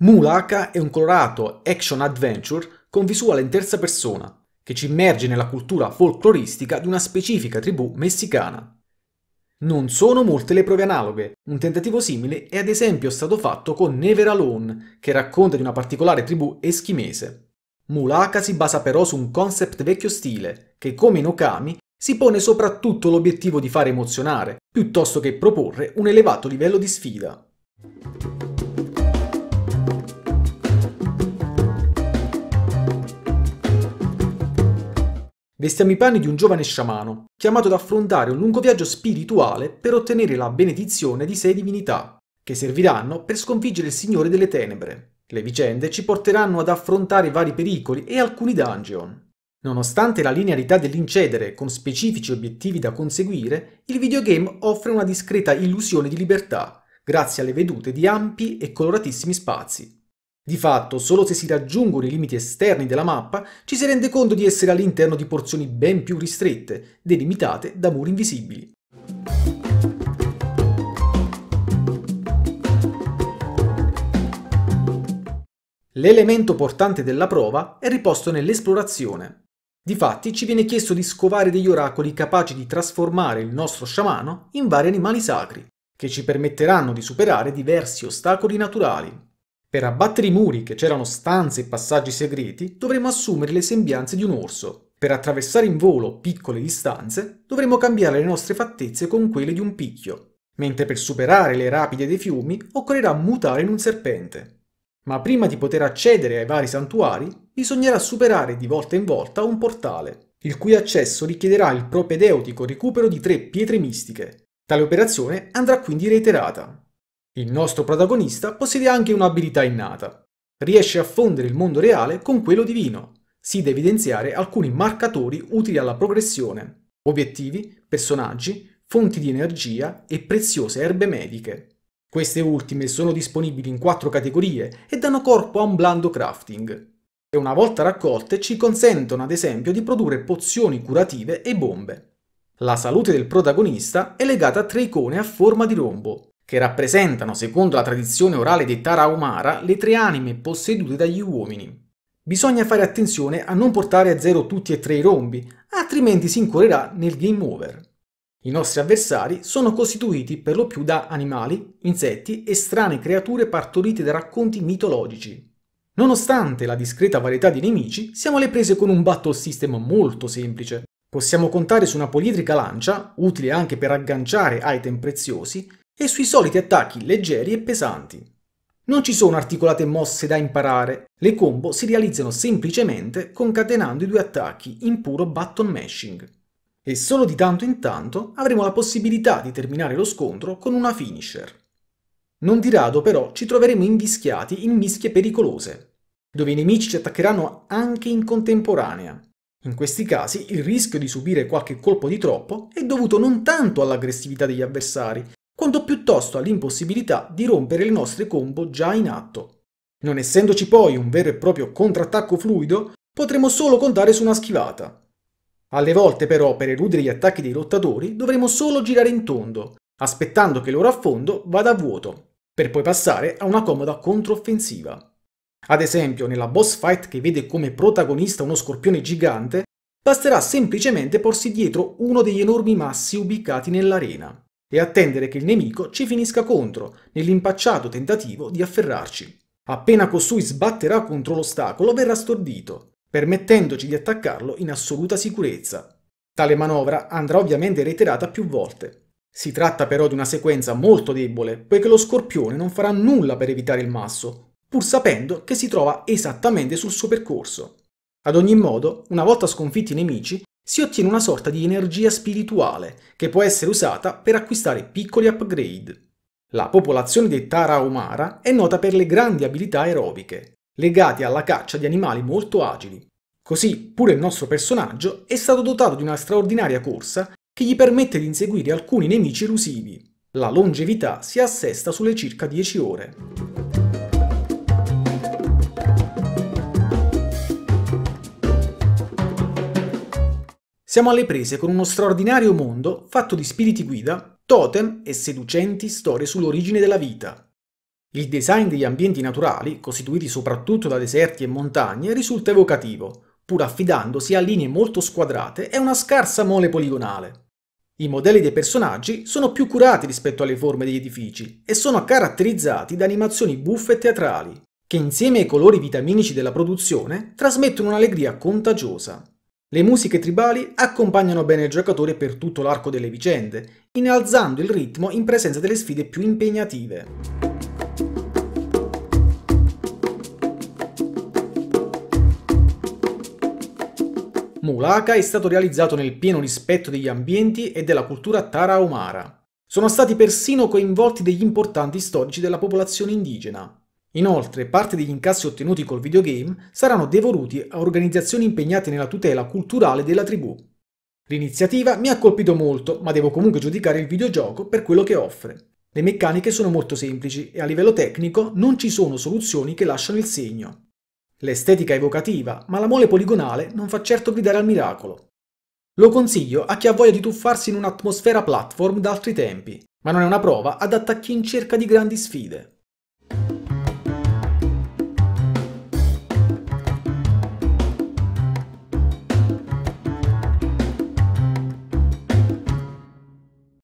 Mulaka è un colorato action adventure con visuale in terza persona, che ci immerge nella cultura folcloristica di una specifica tribù messicana. Non sono molte le prove analoghe, un tentativo simile è ad esempio stato fatto con Never Alone, che racconta di una particolare tribù eschimese. Mulaka si basa però su un concept vecchio stile, che come in Okami si pone soprattutto l'obiettivo di fare emozionare, piuttosto che proporre un elevato livello di sfida. e i panni di un giovane sciamano, chiamato ad affrontare un lungo viaggio spirituale per ottenere la benedizione di sei divinità, che serviranno per sconfiggere il Signore delle Tenebre. Le vicende ci porteranno ad affrontare vari pericoli e alcuni dungeon. Nonostante la linearità dell'incedere con specifici obiettivi da conseguire, il videogame offre una discreta illusione di libertà, grazie alle vedute di ampi e coloratissimi spazi. Di fatto, solo se si raggiungono i limiti esterni della mappa ci si rende conto di essere all'interno di porzioni ben più ristrette, delimitate da muri invisibili. L'elemento portante della prova è riposto nell'esplorazione. Difatti ci viene chiesto di scovare degli oracoli capaci di trasformare il nostro sciamano in vari animali sacri, che ci permetteranno di superare diversi ostacoli naturali. Per abbattere i muri, che c'erano stanze e passaggi segreti, dovremo assumere le sembianze di un orso. Per attraversare in volo piccole distanze, dovremo cambiare le nostre fattezze con quelle di un picchio. Mentre per superare le rapide dei fiumi occorrerà mutare in un serpente. Ma prima di poter accedere ai vari santuari, bisognerà superare di volta in volta un portale, il cui accesso richiederà il propedeutico recupero di tre pietre mistiche. Tale operazione andrà quindi reiterata. Il nostro protagonista possiede anche un'abilità innata. Riesce a fondere il mondo reale con quello divino. Si deve evidenziare alcuni marcatori utili alla progressione, obiettivi, personaggi, fonti di energia e preziose erbe mediche. Queste ultime sono disponibili in quattro categorie e danno corpo a un blando crafting. E una volta raccolte ci consentono ad esempio di produrre pozioni curative e bombe. La salute del protagonista è legata a tre icone a forma di rombo, che rappresentano, secondo la tradizione orale dei Tarahumara, le tre anime possedute dagli uomini. Bisogna fare attenzione a non portare a zero tutti e tre i rombi, altrimenti si incorrerà nel game over. I nostri avversari sono costituiti per lo più da animali, insetti e strane creature partorite da racconti mitologici. Nonostante la discreta varietà di nemici, siamo alle prese con un battle system molto semplice. Possiamo contare su una poliedrica lancia, utile anche per agganciare item preziosi, e sui soliti attacchi leggeri e pesanti. Non ci sono articolate mosse da imparare, le combo si realizzano semplicemente concatenando i due attacchi in puro button mashing. E solo di tanto in tanto avremo la possibilità di terminare lo scontro con una finisher. Non di rado però ci troveremo invischiati in mischie pericolose, dove i nemici ci attaccheranno anche in contemporanea. In questi casi il rischio di subire qualche colpo di troppo è dovuto non tanto all'aggressività degli avversari, piuttosto all'impossibilità di rompere le nostre combo già in atto. Non essendoci poi un vero e proprio contrattacco fluido, potremo solo contare su una schivata. Alle volte però, per eludere gli attacchi dei rottatori, dovremo solo girare in tondo, aspettando che il loro affondo vada a vuoto, per poi passare a una comoda controffensiva. Ad esempio, nella boss fight che vede come protagonista uno scorpione gigante, basterà semplicemente porsi dietro uno degli enormi massi ubicati nell'arena e attendere che il nemico ci finisca contro nell'impacciato tentativo di afferrarci. Appena costui sbatterà contro l'ostacolo verrà stordito, permettendoci di attaccarlo in assoluta sicurezza. Tale manovra andrà ovviamente reiterata più volte. Si tratta però di una sequenza molto debole, poiché lo scorpione non farà nulla per evitare il masso, pur sapendo che si trova esattamente sul suo percorso. Ad ogni modo, una volta sconfitti i nemici, si ottiene una sorta di energia spirituale che può essere usata per acquistare piccoli upgrade. La popolazione dei Tarahumara è nota per le grandi abilità aerobiche, legate alla caccia di animali molto agili. Così pure il nostro personaggio è stato dotato di una straordinaria corsa che gli permette di inseguire alcuni nemici elusivi. La longevità si assesta sulle circa 10 ore. Siamo alle prese con uno straordinario mondo fatto di spiriti guida, totem e seducenti storie sull'origine della vita. Il design degli ambienti naturali, costituiti soprattutto da deserti e montagne, risulta evocativo, pur affidandosi a linee molto squadrate e una scarsa mole poligonale. I modelli dei personaggi sono più curati rispetto alle forme degli edifici e sono caratterizzati da animazioni buffe e teatrali, che insieme ai colori vitaminici della produzione trasmettono un'allegria contagiosa. Le musiche tribali accompagnano bene il giocatore per tutto l'arco delle vicende, innalzando il ritmo in presenza delle sfide più impegnative. Mulaka è stato realizzato nel pieno rispetto degli ambienti e della cultura tarahumara. Sono stati persino coinvolti degli importanti storici della popolazione indigena. Inoltre, parte degli incassi ottenuti col videogame saranno devoluti a organizzazioni impegnate nella tutela culturale della tribù. L'iniziativa mi ha colpito molto, ma devo comunque giudicare il videogioco per quello che offre. Le meccaniche sono molto semplici e a livello tecnico non ci sono soluzioni che lasciano il segno. L'estetica è evocativa, ma la mole poligonale non fa certo gridare al miracolo. Lo consiglio a chi ha voglia di tuffarsi in un'atmosfera platform da altri tempi, ma non è una prova adatta a chi in cerca di grandi sfide.